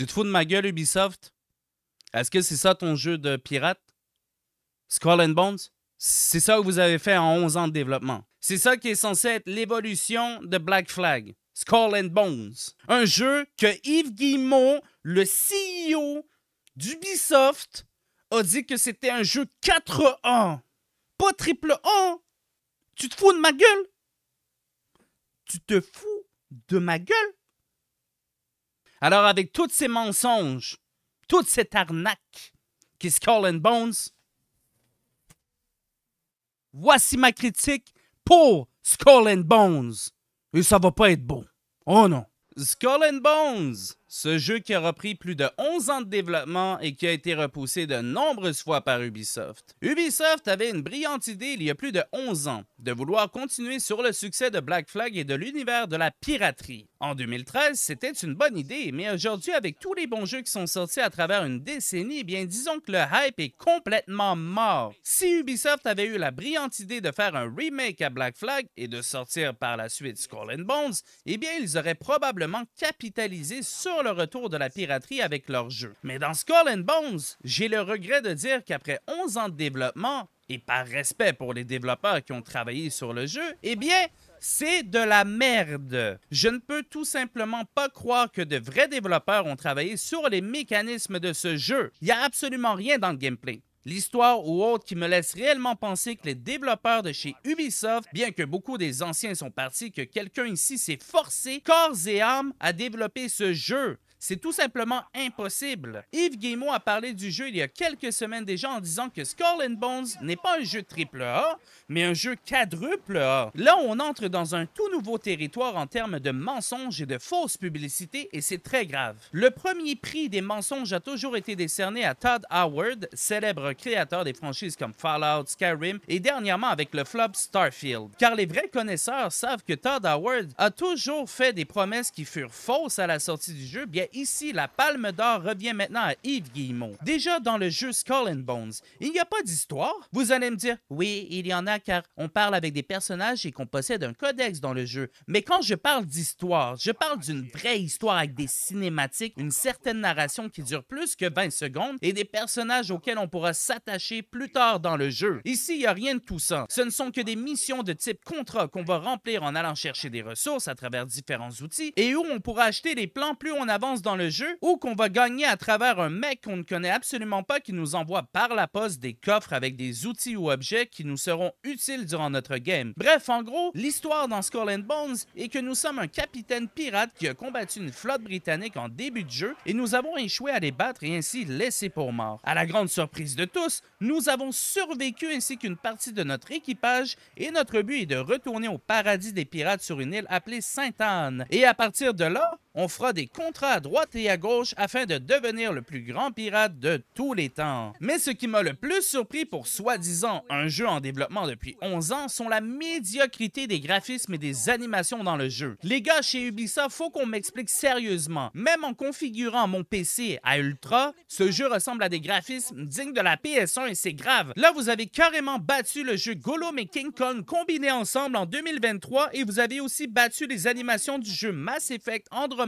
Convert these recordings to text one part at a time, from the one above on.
Tu te fous de ma gueule, Ubisoft? Est-ce que c'est ça ton jeu de pirate? Skull and Bones? C'est ça que vous avez fait en 11 ans de développement. C'est ça qui est censé être l'évolution de Black Flag. Skull and Bones. Un jeu que Yves Guillemot, le CEO d'Ubisoft, a dit que c'était un jeu 4A. Pas triple A. Tu te fous de ma gueule? Tu te fous de ma gueule? Alors, avec tous ces mensonges, toute cette arnaque qui se and bones, voici ma critique pour Skull and Bones. Et ça va pas être beau. Oh non. Skull and Bones ce jeu qui a repris plus de 11 ans de développement et qui a été repoussé de nombreuses fois par Ubisoft. Ubisoft avait une brillante idée il y a plus de 11 ans de vouloir continuer sur le succès de Black Flag et de l'univers de la piraterie. En 2013, c'était une bonne idée, mais aujourd'hui, avec tous les bons jeux qui sont sortis à travers une décennie, eh bien disons que le hype est complètement mort. Si Ubisoft avait eu la brillante idée de faire un remake à Black Flag et de sortir par la suite Skull and Bones, eh bien ils auraient probablement capitalisé sur le retour de la piraterie avec leur jeu. Mais dans Skull and Bones, j'ai le regret de dire qu'après 11 ans de développement, et par respect pour les développeurs qui ont travaillé sur le jeu, eh bien, c'est de la merde. Je ne peux tout simplement pas croire que de vrais développeurs ont travaillé sur les mécanismes de ce jeu. Il n'y a absolument rien dans le gameplay. L'histoire ou autre qui me laisse réellement penser que les développeurs de chez Ubisoft, bien que beaucoup des anciens sont partis, que quelqu'un ici s'est forcé, corps et âme, à développer ce jeu. C'est tout simplement impossible. Yves Guillemot a parlé du jeu il y a quelques semaines déjà en disant que Skull and Bones n'est pas un jeu triple A, mais un jeu quadruple A. Là, on entre dans un tout nouveau territoire en termes de mensonges et de fausses publicités, et c'est très grave. Le premier prix des mensonges a toujours été décerné à Todd Howard, célèbre créateur des franchises comme Fallout, Skyrim et dernièrement avec le flop Starfield. Car les vrais connaisseurs savent que Todd Howard a toujours fait des promesses qui furent fausses à la sortie du jeu, bien ici, la palme d'or revient maintenant à Yves Guillemot. Déjà dans le jeu Skull and Bones, il n'y a pas d'histoire. Vous allez me dire, oui, il y en a car on parle avec des personnages et qu'on possède un codex dans le jeu. Mais quand je parle d'histoire, je parle d'une vraie histoire avec des cinématiques, une certaine narration qui dure plus que 20 secondes et des personnages auxquels on pourra s'attacher plus tard dans le jeu. Ici, il n'y a rien de tout ça. Ce ne sont que des missions de type contrat qu'on va remplir en allant chercher des ressources à travers différents outils et où on pourra acheter des plans plus on avance dans le jeu ou qu'on va gagner à travers un mec qu'on ne connaît absolument pas qui nous envoie par la poste des coffres avec des outils ou objets qui nous seront utiles durant notre game. Bref, en gros, l'histoire dans Skull and Bones est que nous sommes un capitaine pirate qui a combattu une flotte britannique en début de jeu et nous avons échoué à les battre et ainsi laissé pour mort. À la grande surprise de tous, nous avons survécu ainsi qu'une partie de notre équipage et notre but est de retourner au paradis des pirates sur une île appelée Sainte-Anne. Et à partir de là, on fera des contrats à droite et à gauche afin de devenir le plus grand pirate de tous les temps. Mais ce qui m'a le plus surpris pour soi-disant un jeu en développement depuis 11 ans sont la médiocrité des graphismes et des animations dans le jeu. Les gars, chez Ubisoft, faut qu'on m'explique sérieusement. Même en configurant mon PC à Ultra, ce jeu ressemble à des graphismes dignes de la PS1 et c'est grave. Là, vous avez carrément battu le jeu Gollum et King Kong combinés ensemble en 2023 et vous avez aussi battu les animations du jeu Mass Effect Andromeda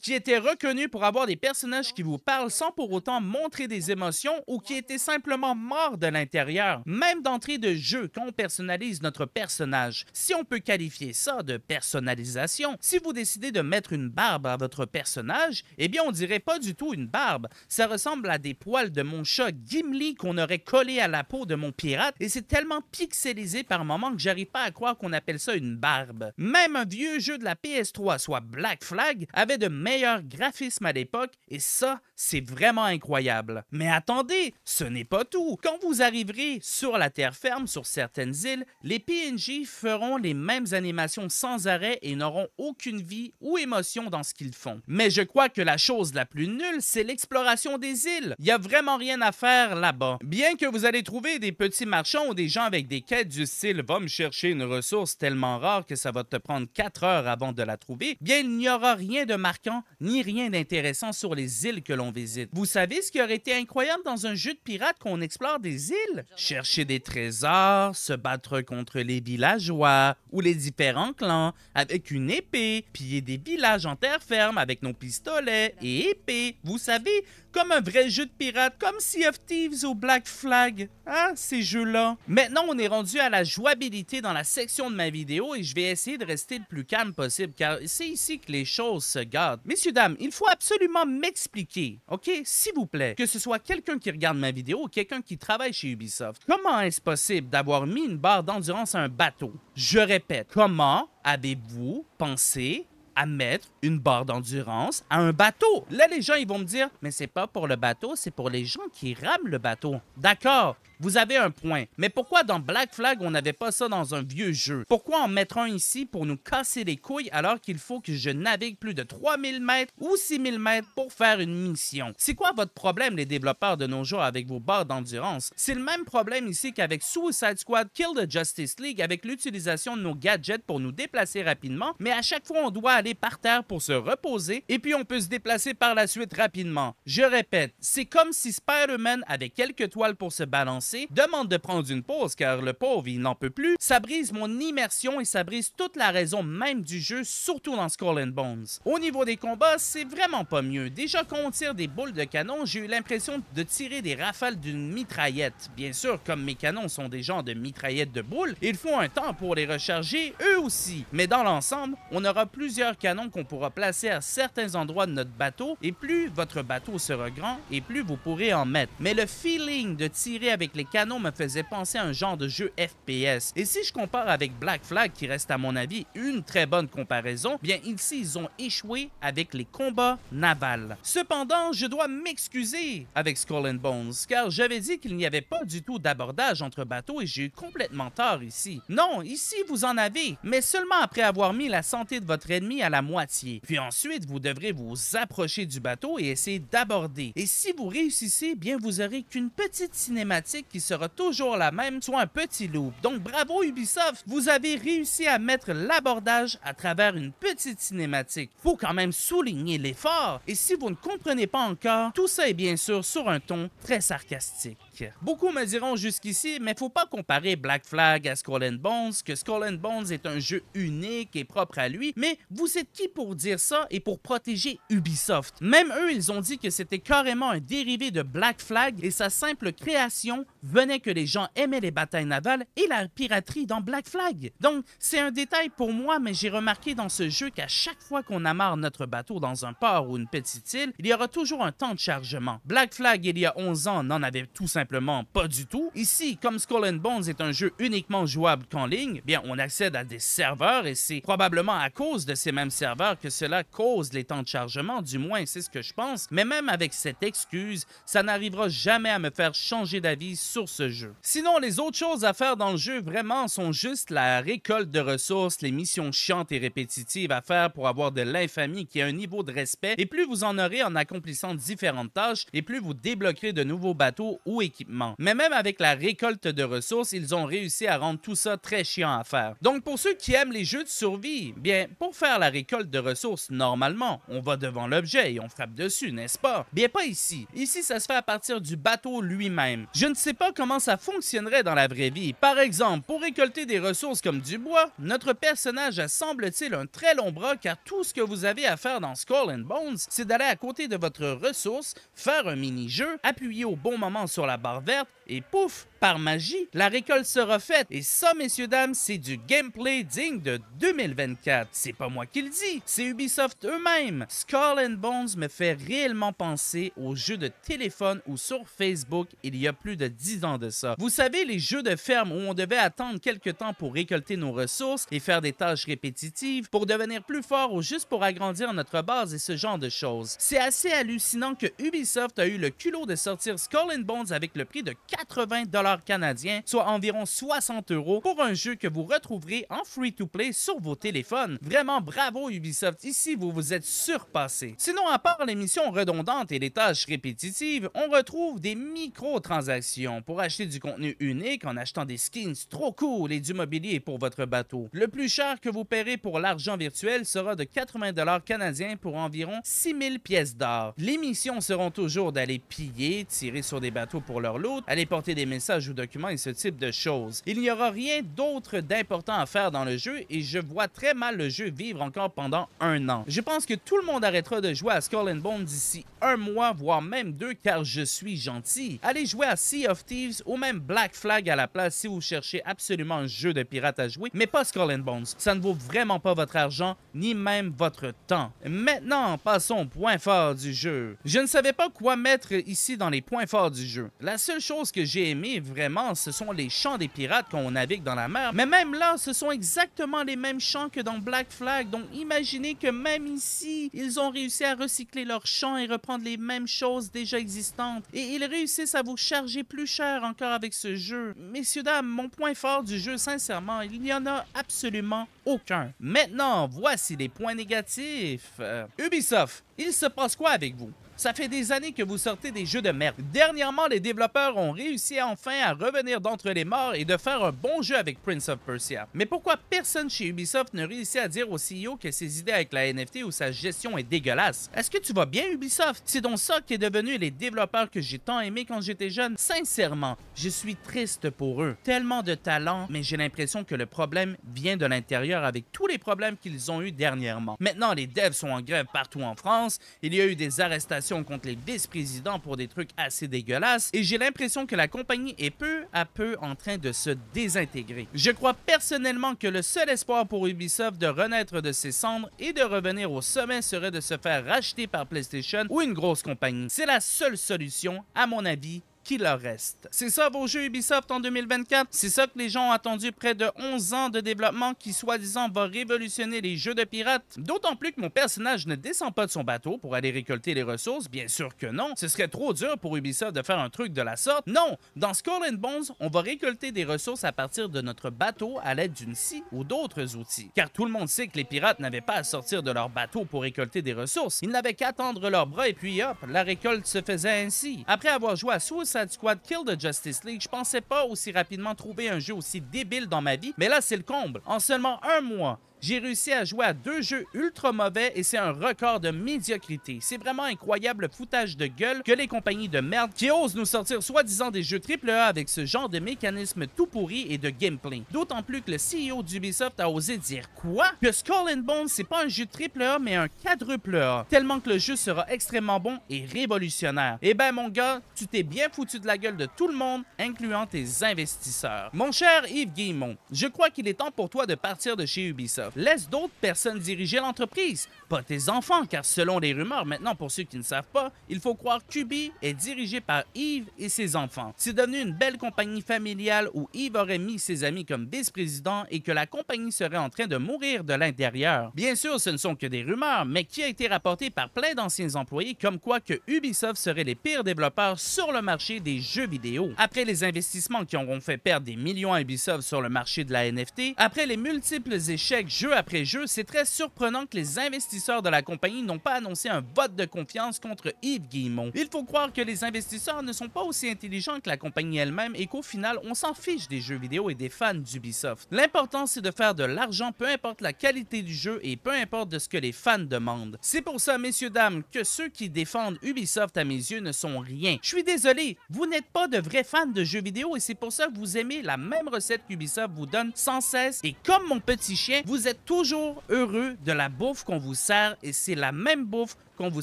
qui était reconnu pour avoir des personnages qui vous parlent sans pour autant montrer des émotions ou qui étaient simplement morts de l'intérieur, même d'entrée de jeu quand on personnalise notre personnage. Si on peut qualifier ça de personnalisation, si vous décidez de mettre une barbe à votre personnage, eh bien on dirait pas du tout une barbe, ça ressemble à des poils de mon chat Gimli qu'on aurait collé à la peau de mon pirate et c'est tellement pixelisé par moments que j'arrive pas à croire qu'on appelle ça une barbe. Même un vieux jeu de la PS3, soit Black Flag, avait de meilleurs graphismes à l'époque et ça, c'est vraiment incroyable. Mais attendez, ce n'est pas tout. Quand vous arriverez sur la terre ferme sur certaines îles, les PNJ feront les mêmes animations sans arrêt et n'auront aucune vie ou émotion dans ce qu'ils font. Mais je crois que la chose la plus nulle, c'est l'exploration des îles. Il n'y a vraiment rien à faire là-bas. Bien que vous allez trouver des petits marchands ou des gens avec des quêtes du style va me chercher une ressource tellement rare que ça va te prendre 4 heures avant de la trouver, bien il n'y aura rien de de marquant ni rien d'intéressant sur les îles que l'on visite. Vous savez ce qui aurait été incroyable dans un jeu de pirates qu'on explore des îles? Chercher des trésors, se battre contre les villageois ou les différents clans avec une épée, piller des villages en terre ferme avec nos pistolets et épées. Vous savez, comme un vrai jeu de pirate, comme Sea of Thieves ou Black Flag, hein, ces jeux-là. Maintenant, on est rendu à la jouabilité dans la section de ma vidéo et je vais essayer de rester le plus calme possible car c'est ici que les choses se gardent. Messieurs, dames, il faut absolument m'expliquer, ok, s'il vous plaît, que ce soit quelqu'un qui regarde ma vidéo ou quelqu'un qui travaille chez Ubisoft. Comment est-ce possible d'avoir mis une barre d'endurance à un bateau? Je répète, comment avez-vous pensé mettre une barre d'endurance à un bateau. Là, les gens, ils vont me dire, mais c'est pas pour le bateau, c'est pour les gens qui rament le bateau. D'accord, vous avez un point. Mais pourquoi dans Black Flag, on n'avait pas ça dans un vieux jeu? Pourquoi en mettre un ici pour nous casser les couilles alors qu'il faut que je navigue plus de 3000 mètres ou 6000 mètres pour faire une mission? C'est quoi votre problème, les développeurs de nos jours, avec vos barres d'endurance? C'est le même problème ici qu'avec Suicide Squad Kill the Justice League avec l'utilisation de nos gadgets pour nous déplacer rapidement, mais à chaque fois, on doit aller par terre pour se reposer et puis on peut se déplacer par la suite rapidement. Je répète, c'est comme si Spider-Man avait quelques toiles pour se balancer, demande de prendre une pause car le pauvre il n'en peut plus, ça brise mon immersion et ça brise toute la raison même du jeu, surtout dans Skull and Bones. Au niveau des combats, c'est vraiment pas mieux. Déjà quand on tire des boules de canon, j'ai eu l'impression de tirer des rafales d'une mitraillette. Bien sûr, comme mes canons sont des genres de mitraillettes de boules, il faut un temps pour les recharger eux aussi. Mais dans l'ensemble, on aura plusieurs canons qu'on pourra placer à certains endroits de notre bateau, et plus votre bateau sera grand, et plus vous pourrez en mettre. Mais le feeling de tirer avec les canons me faisait penser à un genre de jeu FPS. Et si je compare avec Black Flag, qui reste à mon avis une très bonne comparaison, eh bien ici ils ont échoué avec les combats navals. Cependant, je dois m'excuser avec Skull Bones, car j'avais dit qu'il n'y avait pas du tout d'abordage entre bateaux et j'ai eu complètement tort ici. Non, ici vous en avez, mais seulement après avoir mis la santé de votre ennemi à la moitié. Puis ensuite, vous devrez vous approcher du bateau et essayer d'aborder. Et si vous réussissez, bien vous aurez qu'une petite cinématique qui sera toujours la même, soit un petit loop. Donc bravo Ubisoft, vous avez réussi à mettre l'abordage à travers une petite cinématique. Faut quand même souligner l'effort. Et si vous ne comprenez pas encore, tout ça est bien sûr sur un ton très sarcastique. Beaucoup me diront jusqu'ici, mais faut pas comparer Black Flag à Skull and Bones, que Skull Bones est un jeu unique et propre à lui, mais vous êtes qui pour dire ça et pour protéger Ubisoft? Même eux, ils ont dit que c'était carrément un dérivé de Black Flag et sa simple création venait que les gens aimaient les batailles navales et la piraterie dans Black Flag. Donc, c'est un détail pour moi, mais j'ai remarqué dans ce jeu qu'à chaque fois qu'on amarre notre bateau dans un port ou une petite île, il y aura toujours un temps de chargement. Black Flag, il y a 11 ans, n'en avait tout simplement pas du tout. Ici, comme Skull and Bones est un jeu uniquement jouable qu'en ligne, eh bien, on accède à des serveurs et c'est probablement à cause de ces mêmes serveurs que cela cause les temps de chargement, du moins, c'est ce que je pense. Mais même avec cette excuse, ça n'arrivera jamais à me faire changer d'avis sur sur ce jeu. Sinon, les autres choses à faire dans le jeu vraiment sont juste la récolte de ressources, les missions chiantes et répétitives à faire pour avoir de l'infamie qui a un niveau de respect, et plus vous en aurez en accomplissant différentes tâches, et plus vous débloquerez de nouveaux bateaux ou équipements. Mais même avec la récolte de ressources, ils ont réussi à rendre tout ça très chiant à faire. Donc pour ceux qui aiment les jeux de survie, bien, pour faire la récolte de ressources normalement, on va devant l'objet et on frappe dessus, n'est-ce pas? Bien pas ici. Ici, ça se fait à partir du bateau lui-même. Je ne sais pas comment ça fonctionnerait dans la vraie vie. Par exemple, pour récolter des ressources comme du bois, notre personnage a semble-t-il un très long bras car tout ce que vous avez à faire dans Skull and Bones, c'est d'aller à côté de votre ressource, faire un mini-jeu, appuyer au bon moment sur la barre verte et pouf, par magie, la récolte sera faite. Et ça, messieurs, dames, c'est du gameplay digne de 2024. C'est pas moi qui le dis, c'est Ubisoft eux-mêmes. Skull and Bones me fait réellement penser aux jeux de téléphone ou sur Facebook il y a plus de 10 ans de ça. Vous savez, les jeux de ferme où on devait attendre quelques temps pour récolter nos ressources et faire des tâches répétitives pour devenir plus fort ou juste pour agrandir notre base et ce genre de choses. C'est assez hallucinant que Ubisoft a eu le culot de sortir Skull and Bones avec le prix de 4 80 dollars canadiens, soit environ 60 euros pour un jeu que vous retrouverez en free-to-play sur vos téléphones. Vraiment bravo Ubisoft, ici vous vous êtes surpassé. Sinon, à part les missions redondantes et les tâches répétitives, on retrouve des micro-transactions pour acheter du contenu unique en achetant des skins trop cool et du mobilier pour votre bateau. Le plus cher que vous paierez pour l'argent virtuel sera de 80 dollars canadiens pour environ 6000 pièces d'or. Les missions seront toujours d'aller piller, tirer sur des bateaux pour leur loot, aller porter des messages ou documents et ce type de choses. Il n'y aura rien d'autre d'important à faire dans le jeu et je vois très mal le jeu vivre encore pendant un an. Je pense que tout le monde arrêtera de jouer à Skull and Bones d'ici un mois, voire même deux, car je suis gentil. Allez jouer à Sea of Thieves ou même Black Flag à la place si vous cherchez absolument un jeu de pirate à jouer, mais pas Skull and Bones. Ça ne vaut vraiment pas votre argent, ni même votre temps. Maintenant, passons au point fort du jeu. Je ne savais pas quoi mettre ici dans les points forts du jeu. La seule chose que j'ai aimé vraiment, ce sont les chants des pirates quand on navigue dans la mer. Mais même là, ce sont exactement les mêmes chants que dans Black Flag. Donc imaginez que même ici, ils ont réussi à recycler leurs chants et reprendre les mêmes choses déjà existantes. Et ils réussissent à vous charger plus cher encore avec ce jeu. Messieurs, dames, mon point fort du jeu, sincèrement, il n'y en a absolument aucun. Maintenant, voici les points négatifs. Euh, Ubisoft, il se passe quoi avec vous? Ça fait des années que vous sortez des jeux de merde. Dernièrement, les développeurs ont réussi enfin à revenir d'entre les morts et de faire un bon jeu avec Prince of Persia. Mais pourquoi personne chez Ubisoft ne réussit à dire au CEO que ses idées avec la NFT ou sa gestion est dégueulasse? Est-ce que tu vas bien, Ubisoft? C'est donc ça qui est devenu les développeurs que j'ai tant aimé quand j'étais jeune. Sincèrement, je suis triste pour eux. Tellement de talent, mais j'ai l'impression que le problème vient de l'intérieur avec tous les problèmes qu'ils ont eus dernièrement. Maintenant, les devs sont en grève partout en France, il y a eu des arrestations contre les vice-présidents pour des trucs assez dégueulasses, et j'ai l'impression que la compagnie est peu à peu en train de se désintégrer. Je crois personnellement que le seul espoir pour Ubisoft de renaître de ses cendres et de revenir au sommet serait de se faire racheter par PlayStation ou une grosse compagnie. C'est la seule solution, à mon avis, leur reste. C'est ça vos jeux Ubisoft en 2024? C'est ça que les gens ont attendu près de 11 ans de développement qui soi-disant va révolutionner les jeux de pirates? D'autant plus que mon personnage ne descend pas de son bateau pour aller récolter les ressources, bien sûr que non. Ce serait trop dur pour Ubisoft de faire un truc de la sorte. Non! Dans Skull and Bones, on va récolter des ressources à partir de notre bateau à l'aide d'une scie ou d'autres outils. Car tout le monde sait que les pirates n'avaient pas à sortir de leur bateau pour récolter des ressources. Ils n'avaient qu'à tendre leurs bras et puis hop, la récolte se faisait ainsi. Après avoir joué à Suicide Squad kill de Justice League, je pensais pas aussi rapidement trouver un jeu aussi débile dans ma vie, mais là c'est le comble. En seulement un mois, j'ai réussi à jouer à deux jeux ultra mauvais et c'est un record de médiocrité. C'est vraiment incroyable le foutage de gueule que les compagnies de merde qui osent nous sortir soi-disant des jeux A avec ce genre de mécanisme tout pourri et de gameplay. D'autant plus que le CEO d'Ubisoft a osé dire quoi? Que Skull and Bones, c'est pas un jeu A, mais un quadruple A. Tellement que le jeu sera extrêmement bon et révolutionnaire. Eh ben mon gars, tu t'es bien foutu de la gueule de tout le monde, incluant tes investisseurs. Mon cher Yves Guillemont, je crois qu'il est temps pour toi de partir de chez Ubisoft. Laisse d'autres personnes diriger l'entreprise, pas tes enfants, car selon les rumeurs, maintenant pour ceux qui ne savent pas, il faut croire qu'Ubi est dirigé par Yves et ses enfants. C'est devenu une belle compagnie familiale où Yves aurait mis ses amis comme vice-président et que la compagnie serait en train de mourir de l'intérieur. Bien sûr, ce ne sont que des rumeurs, mais qui a été rapporté par plein d'anciens employés comme quoi que Ubisoft serait les pires développeurs sur le marché des jeux vidéo. Après les investissements qui auront fait perdre des millions à Ubisoft sur le marché de la NFT, après les multiples échecs jeu après jeu, c'est très surprenant que les investisseurs de la compagnie n'ont pas annoncé un vote de confiance contre Yves Guillemot. Il faut croire que les investisseurs ne sont pas aussi intelligents que la compagnie elle-même et qu'au final, on s'en fiche des jeux vidéo et des fans d'Ubisoft. L'important, c'est de faire de l'argent, peu importe la qualité du jeu et peu importe de ce que les fans demandent. C'est pour ça, messieurs, dames, que ceux qui défendent Ubisoft à mes yeux ne sont rien. Je suis désolé, vous n'êtes pas de vrais fans de jeux vidéo et c'est pour ça que vous aimez la même recette qu'Ubisoft vous donne sans cesse et comme mon petit chien, vous êtes toujours heureux de la bouffe qu'on vous sert et c'est la même bouffe qu'on vous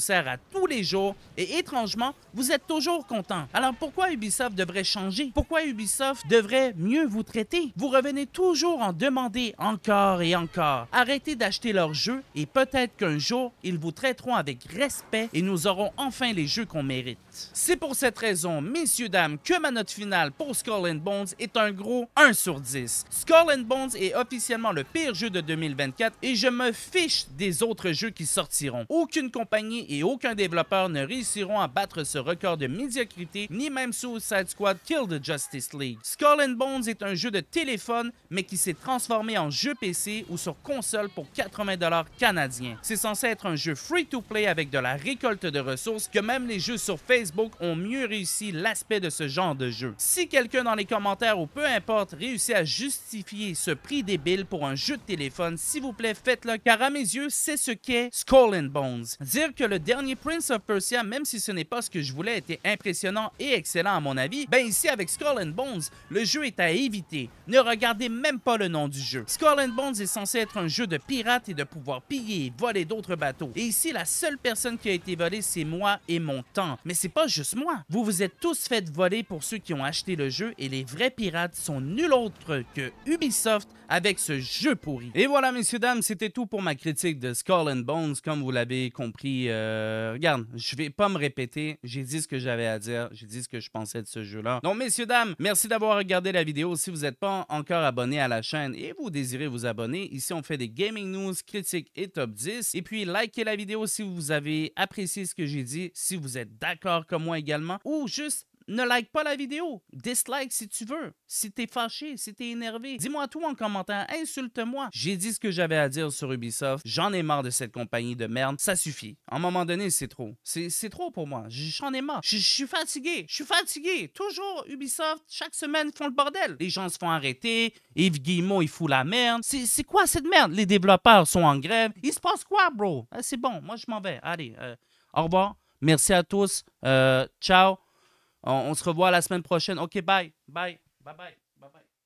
sert à tous les jours et étrangement, vous êtes toujours content. Alors pourquoi Ubisoft devrait changer? Pourquoi Ubisoft devrait mieux vous traiter? Vous revenez toujours en demander encore et encore. Arrêtez d'acheter leurs jeux et peut-être qu'un jour, ils vous traiteront avec respect et nous aurons enfin les jeux qu'on mérite. C'est pour cette raison, messieurs, dames, que ma note finale pour Skull and Bones est un gros 1 sur 10. Skull and Bones est officiellement le pire jeu de 2024 et je me fiche des autres jeux qui sortiront. Aucune compagnie et aucun développeur ne réussiront à battre ce record de médiocrité, ni même sous Suicide Squad Kill the Justice League. Skull and Bones est un jeu de téléphone, mais qui s'est transformé en jeu PC ou sur console pour 80$ canadiens. C'est censé être un jeu free-to-play avec de la récolte de ressources que même les jeux sur Facebook ont mieux réussi l'aspect de ce genre de jeu. Si quelqu'un dans les commentaires ou peu importe réussit à justifier ce prix débile pour un jeu de téléphone, s'il vous plaît, faites-le, car à mes yeux, c'est ce qu'est Skull Bones que le dernier Prince of Persia, même si ce n'est pas ce que je voulais, était impressionnant et excellent à mon avis, ben ici avec Skull and Bones, le jeu est à éviter. Ne regardez même pas le nom du jeu. Skull and Bones est censé être un jeu de pirates et de pouvoir piller et voler d'autres bateaux. Et ici, la seule personne qui a été volée, c'est moi et mon temps. Mais c'est pas juste moi. Vous vous êtes tous faites voler pour ceux qui ont acheté le jeu et les vrais pirates sont nul autre que Ubisoft avec ce jeu pourri. Et voilà, messieurs, dames, c'était tout pour ma critique de Skull and Bones. Comme vous l'avez compris, euh, regarde, je vais pas me répéter. J'ai dit ce que j'avais à dire. J'ai dit ce que je pensais de ce jeu-là. Donc, messieurs, dames, merci d'avoir regardé la vidéo. Si vous n'êtes pas encore abonné à la chaîne et vous désirez vous abonner, ici, on fait des gaming news, critiques et top 10. Et puis, likez la vidéo si vous avez apprécié ce que j'ai dit, si vous êtes d'accord comme moi également, ou juste ne like pas la vidéo. Dislike si tu veux. Si t'es fâché, si t'es énervé. Dis-moi tout en commentaire. Insulte-moi. J'ai dit ce que j'avais à dire sur Ubisoft. J'en ai marre de cette compagnie de merde. Ça suffit. À un moment donné, c'est trop. C'est trop pour moi. J'en ai marre. Je suis fatigué. Je suis fatigué. Toujours Ubisoft, chaque semaine, font le bordel. Les gens se font arrêter. Yves Guillemot, il fout la merde. C'est quoi cette merde? Les développeurs sont en grève. Il se passe quoi, bro? Euh, c'est bon. Moi, je m'en vais. Allez, euh, au revoir. Merci à tous. Euh, ciao. On, se revoit la semaine prochaine. OK, bye. Bye. Bye bye. Bye bye.